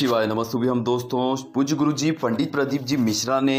शिवाय नमस्तु भी हम दोस्तों पूज्य गुरु जी पंडित प्रदीप जी मिश्रा ने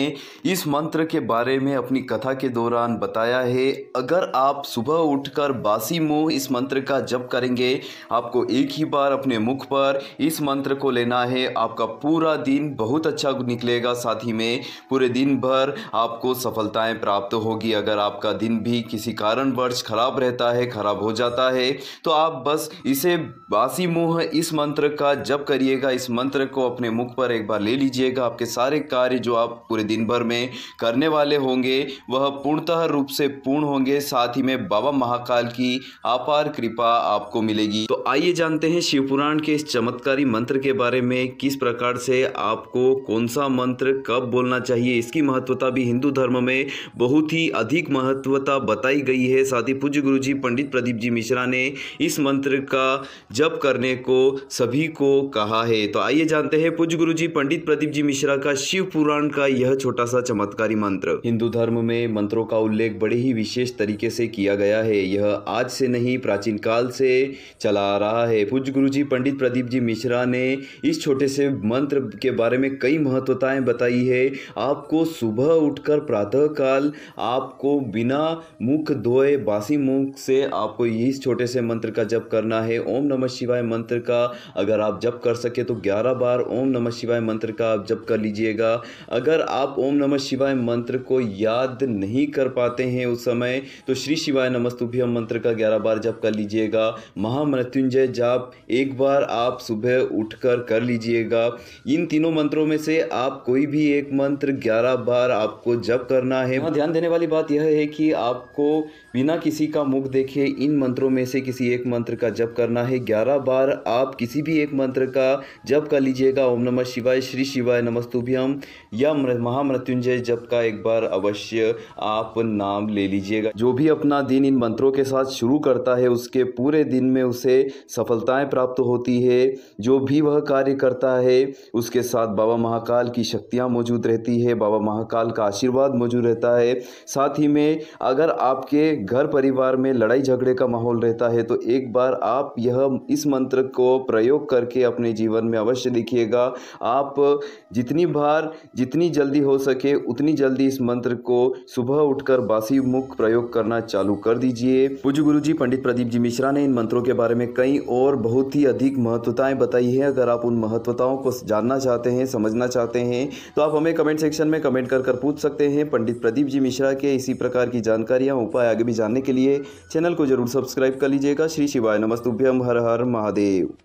इस मंत्र के बारे में अपनी कथा के दौरान बताया है अगर आप सुबह उठकर बासी मुंह इस मंत्र का जप करेंगे आपको एक ही बार अपने मुख पर इस मंत्र को लेना है आपका पूरा दिन बहुत अच्छा निकलेगा साथ ही में पूरे दिन भर आपको सफलताएं प्राप्त होगी अगर आपका दिन भी किसी कारणवश खराब रहता है खराब हो जाता है तो आप बस इसे बासी मुँह इस मंत्र का जप करिएगा इस मंत्र मंत्र को अपने मुख पर एक बार ले लीजिएगा आपके सारे कार्य जो आप पूरे दिन भर में करने वाले होंगे वह पूर्णतः रूप से पूर्ण होंगे साथ ही में बाबा महाकाल की अपार कृपा आपको मिलेगी तो आइए जानते हैं शिवपुराण के इस चमत्कारी मंत्र के बारे में किस प्रकार से आपको कौन सा मंत्र कब बोलना चाहिए इसकी महत्वता भी हिंदू धर्म में बहुत ही अधिक महत्वता बताई गई है साथ ही पूज्य गुरु जी पंडित प्रदीप जी मिश्रा ने इस मंत्र का जप करने को सभी को कहा है तो आइए आइए जानते हैं पूज्य गुरु जी पंडित प्रदीप जी मिश्रा का शिव पुराण का यह छोटा सा चमत्कारी मंत्र हिंदू धर्म में मंत्रों का उल्लेख बड़े ही विशेष तरीके से किया गया है यह आज से नहीं प्राचीन काल से चला आ रहा है पूज्य गुरु जी पंडित प्रदीप जी मिश्रा ने इस छोटे से मंत्र के बारे में कई महत्वताएं बताई है आपको सुबह उठकर प्रातः काल आपको बिना मुख धोए बासी मुख से आपको इस छोटे से मंत्र का जप करना है ओम नमः शिवाय मंत्र का अगर आप जप कर सके तो ग्यारह बारह बार ओम नमः शिवाय मंत्र का आप जप कर लीजिएगा अगर आप ओम नमः शिवाय मंत्र को याद नहीं कर पाते हैं उस समय तो श्री शिवाय नमस्तुभ्यम मंत्र का ग्यारह बार जप कर लीजिएगा महामृत्युंजय जाप एक बार आप सुबह उठकर कर लीजिएगा इन तीनों मंत्रों में से आप कोई भी एक मंत्र ग्यारह बार आपको जप करना है वहाँ ध्यान देने वाली बात यह है कि आपको बिना किसी का मुख देखे इन मंत्रों में से किसी एक मंत्र का जप करना है ग्यारह बार आप किसी भी एक मंत्र का जप कर कर लीजिएगा ओम नमः शिवाय श्री शिवाय नमस्तुभ्यम या महामृत्युंजय जप का एक बार अवश्य आप नाम ले लीजिएगा जो भी अपना दिन इन मंत्रों के साथ शुरू करता है उसके पूरे दिन में उसे सफलताएं प्राप्त होती है जो भी वह कार्य करता है उसके साथ बाबा महाकाल की शक्तियाँ मौजूद रहती है बाबा महाकाल का आशीर्वाद मौजूद रहता है साथ ही में अगर आपके घर परिवार में लड़ाई झगड़े का माहौल रहता है तो एक बार आप यह इस मंत्र को प्रयोग करके अपने जीवन में अवश्य से देखिएगा आप जितनी बार जितनी जल्दी हो सके उतनी जल्दी इस मंत्र को सुबह उठकर बासी मुख प्रयोग करना चालू कर दीजिए पूज्य गुरु जी पंडित प्रदीप जी मिश्रा ने इन मंत्रों के बारे में कई और बहुत ही अधिक महत्वताएं बताई है अगर आप उन महत्वताओं को जानना चाहते हैं समझना चाहते हैं तो आप हमें कमेंट सेक्शन में कमेंट कर कर पूछ सकते हैं पंडित प्रदीप जी मिश्रा के इसी प्रकार की जानकारियां उपाय आगे भी जानने के लिए चैनल को जरूर सब्सक्राइब कर लीजिएगा श्री शिवाय नमस्तुभ्यम हर हर महादेव